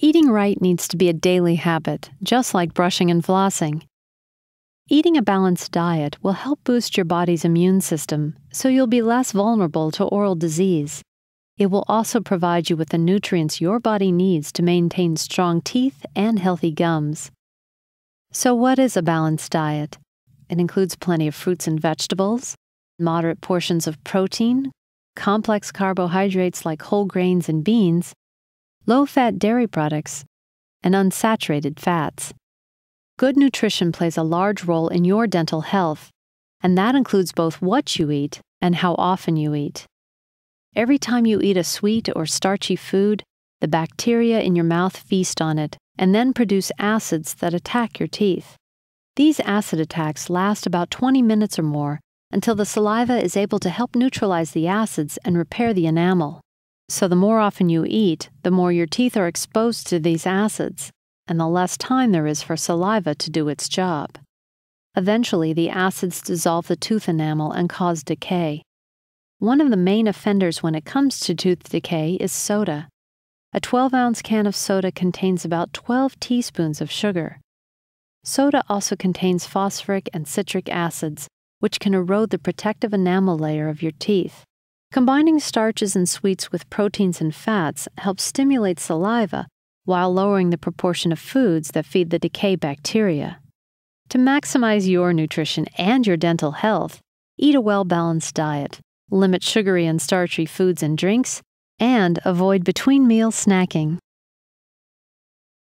Eating right needs to be a daily habit, just like brushing and flossing. Eating a balanced diet will help boost your body's immune system so you'll be less vulnerable to oral disease. It will also provide you with the nutrients your body needs to maintain strong teeth and healthy gums. So, what is a balanced diet? It includes plenty of fruits and vegetables, moderate portions of protein, complex carbohydrates like whole grains and beans, low fat dairy products, and unsaturated fats. Good nutrition plays a large role in your dental health, and that includes both what you eat and how often you eat. Every time you eat a sweet or starchy food, the bacteria in your mouth feast on it and then produce acids that attack your teeth. These acid attacks last about 20 minutes or more until the saliva is able to help neutralize the acids and repair the enamel. So, the more often you eat, the more your teeth are exposed to these acids, and the less time there is for saliva to do its job. Eventually, the acids dissolve the tooth enamel and cause decay. One of the main offenders when it comes to tooth decay is soda. A 12 ounce can of soda contains about 12 teaspoons of sugar. Soda also contains phosphoric and citric acids, which can erode the protective enamel layer of your teeth. Combining starches and sweets with proteins and fats helps stimulate saliva while lowering the proportion of foods that feed the decay bacteria. To maximize your nutrition and your dental health, eat a well balanced diet, limit sugary and starchy foods and drinks, and avoid between meal snacking.